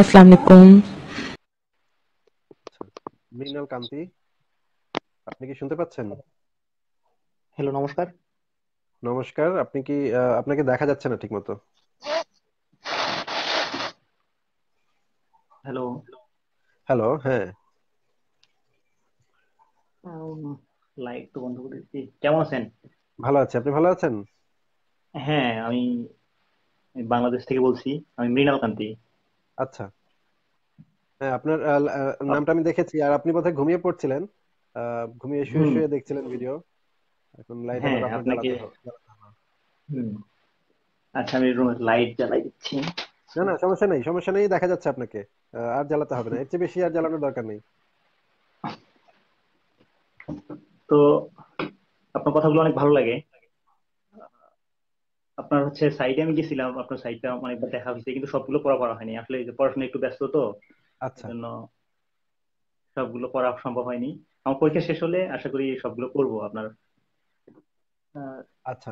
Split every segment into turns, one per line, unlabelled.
अस्सलाम वालेकुम
মৃণাল কান্তি আপনি কি শুনতে পাচ্ছেন হ্যালো নমস্কার নমস্কার আপনি কি আপনাকে দেখা যাচ্ছে না ঠিকমতো হ্যালো হ্যালো হ্যাঁ
লাইট um, তো বন্ধ করে দিচ্ছি কেমন আছেন
ভালো আছি আপনি ভালো আছেন
হ্যাঁ আমি বাংলাদেশ থেকে বলছি আমি মৃণাল কান্তি
আচ্ছা হ্যাঁ আপনার নামটা আমি দেখেছি আর আপনি বোধহয় ঘুমিয়ে পড়ছিলেন ঘুমিয়ে শুয়ে শুয়ে দেখছিলেন ভিডিও এখন লাইট হ্যাঁ, আপনাকে
আচ্ছা আমি রুমের লাইট জ্বালাই দিচ্ছি
না না সমস্যা নেই সমস্যা নেই দেখা যাচ্ছে আপনাকে আর জ্বালাতে হবে না এর চেয়ে বেশি আর জ্বালানোর দরকার নেই তো আপনার কথাগুলো অনেক ভালো লাগে
আপনার হচ্ছে সাইডে আমি গেছিলাম আপনার সাইটটা অনেকবার দেখা হয়েছে কিন্তু সবগুলো পড়া পড়া হয়নি আসলে পড়াশোনা একটু ব্যস্ত তো আচ্ছা জন্য সবগুলো পড়া সম্ভব হয়নি আমার পরীক্ষা শেষ হলে আশা করি সবগুলো করব আপনার
আচ্ছা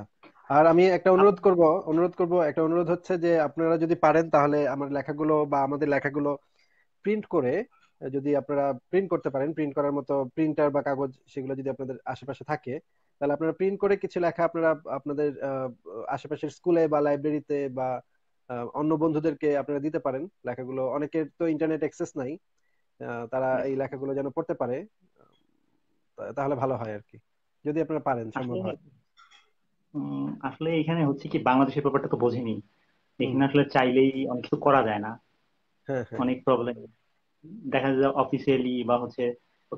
আর আমি একটা অনুরোধ করব অনুরোধ করব একটা অনুরোধ হচ্ছে যে আপনারা যদি পারেন তাহলে আমার লেখাগুলো বা আমাদের লেখাগুলো প্রিন্ট করে যদি আপনারা প্রিন্ট করতে পারেন প্রিন্ট করার মতো প্রিন্টার বা কাগজ সেগুলো যদি আপনাদের আশেপাশে থাকে তাহলে আপনারা প্রিন্ট করে কিছু লেখা আপনারা আপনাদের আশেপাশের স্কুলে বা লাইব্রেরিতে বা অন্য বন্ধুদেরকে আপনারা দিতে পারেন লেখাগুলো অনেকের তো ইন্টারনেট অ্যাক্সেস নাই তারা এই লেখাগুলো যেন পড়তে পারে তাহলে ভালো হয় আর কি যদি আপনারা পারেন সম্ভব হয় আসলে
এখানে হচ্ছে কি বাংলাদেশের ব্যাপারটা তো বোঝেনি এখানে আসলে চাইলেই অনেক কিছু করা যায় না হ্যাঁ, হ্যাঁ। অনেক প্রবলেম দেখা যায় অফিসিয়ালি বা হচ্ছে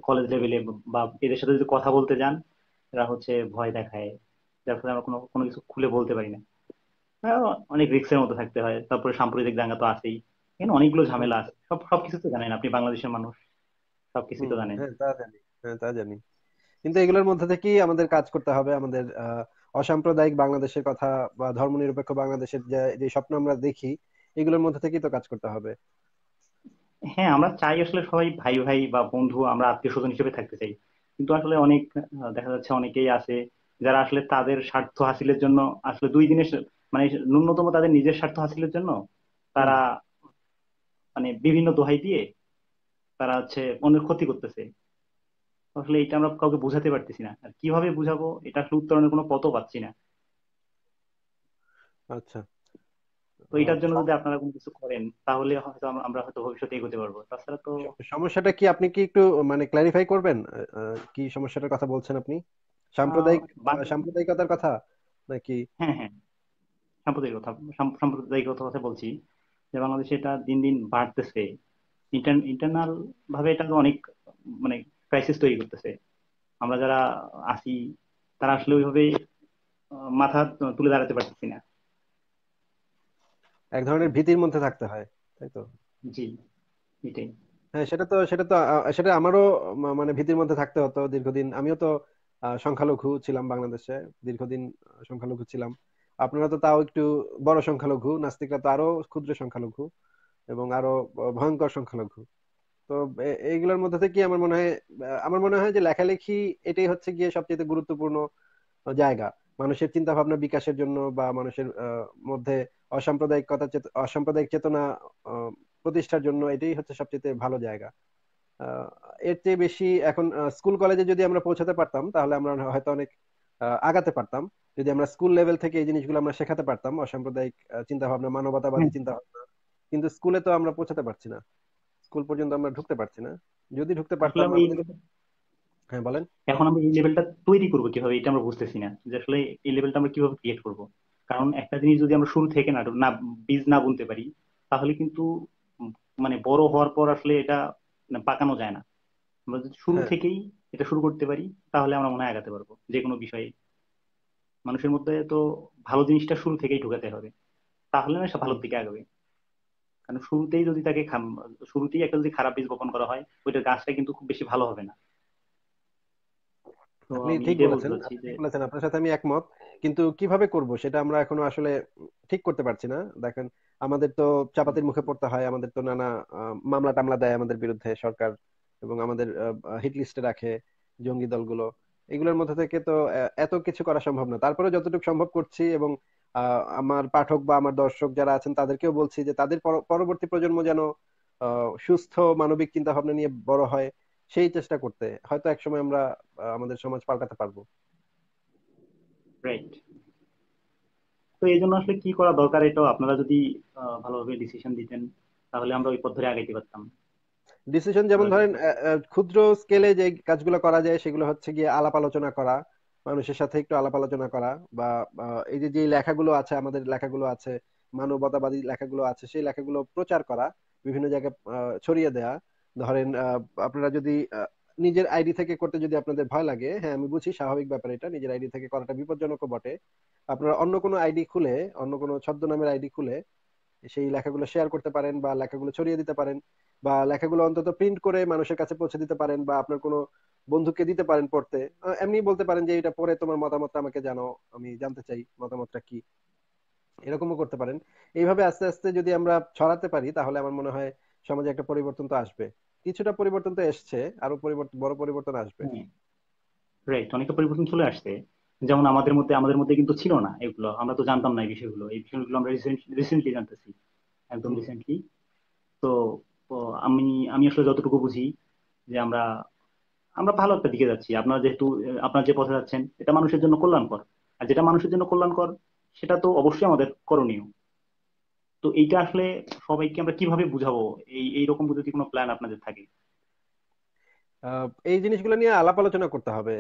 কলেজ লেভেলে বা এদের সাথে যদি কথা বলতে যান এরা হচ্ছে ভয় দেখায় যার ফলে আমরা কোনো কোনো কিছু খুলে বলতে পারি না হ্যাঁ, অনেক রিক্সের মতো থাকতে হয় তারপরে সাম্প্রদায়িক দাঙ্গা তো আছেই এখানে অনেকগুলো ঝামেলা আছে সব সবকিছু তো জানেন আপনি বাংলাদেশের মানুষ সবকিছু তো জানেন হ্যাঁ, হ্যাঁ, তা
জানি কিন্তু এগুলোর মধ্যে থেকেই আমাদের কাজ করতে হবে আমাদের অসাম্প্রদায়িক বাংলাদেশের কথা বা ধর্মনিরপেক্ষ বাংলাদেশের যে স্বপ্ন আমরা দেখি এগুলোর মধ্যে থেকেই তো কাজ করতে হবে
হ্যাঁ আমরা চাই আসলে সবাই ভাই ভাই বা বন্ধু আমরা আত্মীয় স্বজন হিসেবে থাকতে চাই কিন্তু আসলে অনেক দেখা যাচ্ছে অনেকেই আছে যারা আসলে তাদের স্বার্থ হাসিলের জন্য আসলে দুই দিনের মানে ন্যূনতম তাদের নিজের স্বার্থ হাসিলের জন্য তারা মানে বিভিন্ন দোহাই দিয়ে তারা হচ্ছে অন্যের ক্ষতি করতেছে আসলে এটা আমরা কাউকে বুঝাতে পারতেছি না আর কিভাবে বুঝাবো এটা আসলে উত্তরণের কোনো পথও পাচ্ছি না
আচ্ছা তো এটার জন্য
যদি আচ্ছা। আপনারা কোনো কিছু করেন তাহলে হয়তো আমরা হয়তো ভবিষ্যতে এগোতে পারবো তাছাড়া তো
সমস্যাটা কি আপনি কি একটু মানে ক্ল্যারিফাই করবেন কি সমস্যাটার কথা বলছেন আপনি সাম্প্রদায়িক সাম্প্রদায়িকতার কথা নাকি হ্যাঁ
হ্যাঁ সাম্প্রদায়িক কথা কথা বলছি যে বাংলাদেশে এটা দিন দিন বাড়তেছে ইন্টারনাল ভাবে এটা অনেক মানে ক্রাইসিস তৈরি করতেছে আমরা যারা আছি তারা আসলে ওইভাবে মাথা তুলে দাঁড়াতে পারতেছি না
এক ধরনের ভীতির মধ্যে থাকতে হয় তাই তো হ্যাঁ সেটা তো সেটা তো সেটা আমারও মানে ভীতির মধ্যে থাকতে হতো দীর্ঘদিন আমিও তো সংখ্যালঘু ছিলাম বাংলাদেশে দীর্ঘদিন সংখ্যালঘু ছিলাম আপনারা তো তাও একটু বড় সংখ্যালঘু নাস্তিকরা তো আরো ক্ষুদ্র সংখ্যালঘু এবং আরো ভয়ঙ্কর সংখ্যালঘু তো এইগুলোর মধ্যে থেকে আমার মনে হয় আমার মনে হয় যে লেখালেখি এটাই হচ্ছে গিয়ে সবচেয়ে গুরুত্বপূর্ণ জায়গা মানুষের চিন্তা ভাবনা বিকাশের জন্য বা মানুষের মধ্যে অসাম্প্রদায়িক কথা অসাম্প্রদায়িক চেতনা প্রতিষ্ঠার জন্য এটাই হচ্ছে সবচেয়ে ভালো জায়গা এর চেয়ে বেশি এখন স্কুল কলেজে যদি আমরা পৌঁছাতে পারতাম তাহলে আমরা হয়তো অনেক আগাতে পারতাম যদি আমরা স্কুল লেভেল থেকে এই জিনিসগুলো আমরা শেখাতে পারতাম অসাম্প্রদায়িক চিন্তা ভাবনা মানবতাবাদী হ্যাঁ। চিন্তা ভাবনা কিন্তু স্কুলে তো আমরা পৌঁছাতে পারছি না স্কুল পর্যন্ত আমরা ঢুকতে পারছি না যদি ঢুকতে পারতাম
হ্যাঁ বলেন এখন আমরা এই লেভেলটা তৈরি করবো কিভাবে এটা আমরা বুঝতেছি না যে আসলে এই লেভেলটা আমরা কিভাবে ক্রিয়েট করবো কারণ একটা জিনিস যদি আমরা শুরু থেকে না না বীজ না বুনতে পারি তাহলে কিন্তু মানে বড় হওয়ার পর আসলে এটা মানে পাকানো যায় না আমরা যদি শুরু হ্যাঁ। থেকেই এটা শুরু করতে পারি তাহলে আমরা মনে আগাতে পারবো যে কোনো বিষয়ে মানুষের মধ্যে তো ভালো জিনিসটা শুরু থেকেই ঢুকাতে হবে তাহলে না সে ভালোর দিকে আগাবে কারণ শুরুতেই যদি তাকে শুরুতেই একটা যদি খারাপ বীজ বপন করা হয় ওইটা গাছটা কিন্তু খুব বেশি ভালো হবে না
আপনি ঠিক বলেছেন বলেছেন আপনার সাথে আমি একমত কিন্তু কিভাবে করব সেটা আমরা এখনো আসলে ঠিক করতে পারছি না দেখেন আমাদের তো চাপাতির মুখে পড়তে হয় আমাদের তো নানা মামলা টামলা দেয় আমাদের বিরুদ্ধে সরকার এবং আমাদের হিট লিস্টে রাখে জঙ্গি দলগুলো এগুলোর মধ্যে থেকে তো এত কিছু করা সম্ভব না তারপরে যতটুকু সম্ভব করছি এবং আমার পাঠক বা আমার দর্শক যারা আছেন তাদেরকেও বলছি যে তাদের পরবর্তী প্রজন্ম যেন সুস্থ মানবিক চিন্তা ভাবনা নিয়ে বড় হয় সেই চেষ্টা করতে হয়তো একসময় আমরা আমাদের সমাজ পাল্টাতে পারবো রাইট তো এই জন্য আসলে কি করা দরকার এটাও আপনারা যদি
ভালোভাবে ডিসিশন দিতেন তাহলে আমরা ওই পথ ধরে আগাইতে পারতাম
ডিসিশন যেমন ধরেন ক্ষুদ্র স্কেলে যে কাজগুলো করা যায় সেগুলো হচ্ছে গিয়ে আলাপ আলোচনা করা মানুষের সাথে একটু আলাপ আলোচনা করা বা এই যে যে লেখাগুলো আছে আমাদের লেখাগুলো আছে মানবতাবাদী লেখাগুলো আছে সেই লেখাগুলো প্রচার করা বিভিন্ন জায়গায় ছড়িয়ে দেয়া ধরেন আপনারা যদি নিজের আইডি থেকে করতে যদি আপনাদের ভয় লাগে হ্যাঁ আমি বুঝি স্বাভাবিক ব্যাপার এটা নিজের আইডি থেকে করাটা বিপজ্জনক বটে আপনারা অন্য কোনো আইডি খুলে অন্য কোনো ছদ্মনামের আইডি খুলে সেই লেখাগুলো শেয়ার করতে পারেন বা লেখাগুলো ছড়িয়ে দিতে পারেন বা লেখাগুলো অন্তত প্রিন্ট করে মানুষের কাছে পৌঁছে দিতে পারেন বা আপনার কোনো বন্ধুকে দিতে পারেন পড়তে এমনি বলতে পারেন যে এটা পরে তোমার মতামতটা আমাকে জানো আমি জানতে চাই মতামতটা কি এরকমও করতে পারেন এইভাবে আস্তে আস্তে যদি আমরা ছড়াতে পারি তাহলে আমার মনে হয় সমাজে একটা পরিবর্তন তো আসবে কিছুটা পরিবর্তন তো এসছে আরো পরিবর্তন বড় পরিবর্তন আসবে
রাইট অনেকটা পরিবর্তন চলে আসছে যেমন আমাদের মধ্যে আমাদের মধ্যে কিন্তু ছিল না এগুলো আমরা তো জানতাম না এই বিষয়গুলো এই বিষয়গুলো আমরা রিসেন্টলি জানতেছি একদম রিসেন্টলি তো আমি আমি আসলে যতটুকু বুঝি যে আমরা আমরা ভালো একটা দিকে যাচ্ছি আপনারা যেহেতু আপনার যে পথে যাচ্ছেন এটা মানুষের জন্য কল্যাণকর আর যেটা মানুষের জন্য কল্যাণকর সেটা তো অবশ্যই আমাদের করণীয় তো এইটা আসলে সবাইকে আমরা কিভাবে বুঝাবো এই এইরকম যদি কোনো প্ল্যান আপনাদের থাকে
এই জিনিসগুলো নিয়ে আলাপ আলোচনা করতে হবে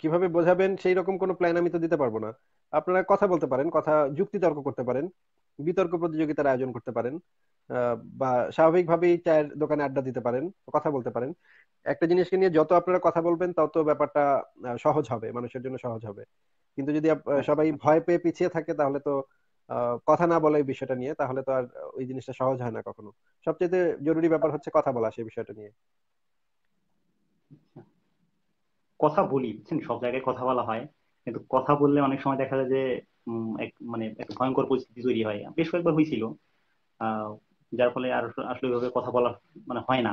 কিভাবে বোঝাবেন সেই রকম কোনো প্ল্যান আমি তো দিতে পারবো না আপনারা কথা বলতে পারেন কথা যুক্তি তর্ক করতে পারেন বিতর্ক প্রতিযোগিতার আয়োজন করতে পারেন বা স্বাভাবিকভাবেই চায়ের দোকানে আড্ডা দিতে পারেন কথা বলতে পারেন একটা জিনিসকে নিয়ে যত আপনারা কথা বলবেন তত ব্যাপারটা সহজ হবে মানুষের জন্য সহজ হবে কিন্তু যদি হ্যাঁ। সবাই ভয় পেয়ে পিছিয়ে থাকে তাহলে তো কথা না বলে বিষয়টা নিয়ে তাহলে তো আর ওই জিনিসটা সহজ হয় না কখনো সবচেয়ে জরুরি ব্যাপার হচ্ছে কথা বলা সেই বিষয়টা নিয়ে
কথা বলি বুঝছেন সব জায়গায় কথা বলা হয় কিন্তু কথা বললে অনেক সময় দেখা যায় যে মানে একটা ভয়ঙ্কর পরিস্থিতি তৈরি হয় বেশ কয়েকবার হয়েছিল যার ফলে আর আসলে ওইভাবে কথা বলা মানে হয় না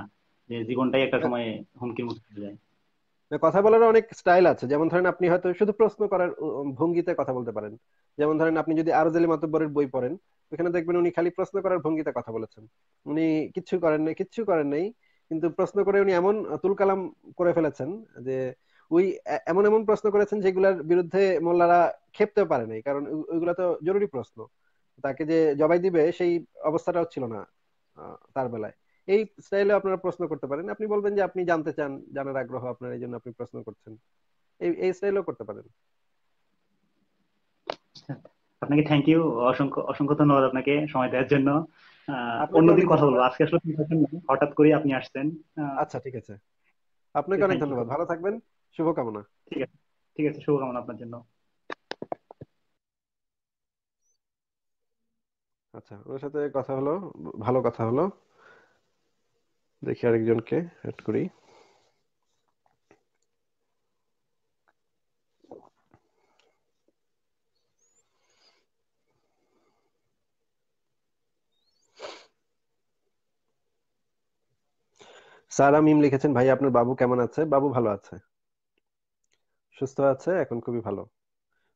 যে জীবনটাই একটা হ্যাঁ। সময় হুমকির মুখে যায়
মানে কথা বলার অনেক স্টাইল আছে যেমন ধরেন আপনি হয়তো শুধু প্রশ্ন করার ভঙ্গিতে কথা বলতে পারেন যেমন ধরেন আপনি যদি আরো জেলি মাতব্বরের বই পড়েন ওখানে দেখবেন উনি খালি প্রশ্ন করার ভঙ্গিতে কথা বলেছেন উনি কিচ্ছু করেন নাই কিচ্ছু করেন নাই কিন্তু প্রশ্ন করে উনি এমন তুলকালাম করে ফেলেছেন যে ওই এমন এমন প্রশ্ন করেছেন যেগুলোর বিরুদ্ধে মোল্লারা খেপতে পারে নাই কারণ ওইগুলা তো জরুরি প্রশ্ন তাকে যে জবাই দিবে সেই অবস্থাটাও ছিল না তার বেলায় এই স্টাইলে আপনারা প্রশ্ন করতে পারেন আপনি বলবেন যে আপনি জানতে চান জানার আগ্রহ আপনার এই জন্য আপনি প্রশ্ন করছেন এই এই স্টাইলেও করতে পারেন
আচ্ছা, আপনাকে থ্যাংক ইউ অসংখ্য অসংখ্য ধন্যবাদ আপনাকে সময় দেওয়ার জন্য অন্যদিন কথা বলবো আজকে আসলে
হঠাৎ করে আপনি আসছেন আচ্ছা ঠিক আছে আপনাকে অনেক ধন্যবাদ ভালো থাকবেন শুভকামনা ঠিক আছে ঠিক আছে শুভকামনা আপনার জন্য আচ্ছা ওর সাথে কথা হলো ভালো কথা হলো দেখি আরেকজনকে অ্যাড করি সারা মিম লিখেছেন ভাই আপনার বাবু কেমন আছে বাবু ভালো আছে সুস্থ আছে এখন খুবই ভালো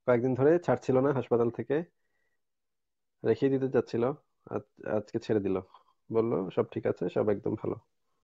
কয়েকদিন ধরে ছাড়ছিল না হাসপাতাল থেকে রেখে দিতে চাচ্ছিল আজকে ছেড়ে দিল বললো সব ঠিক আছে সব একদম ভালো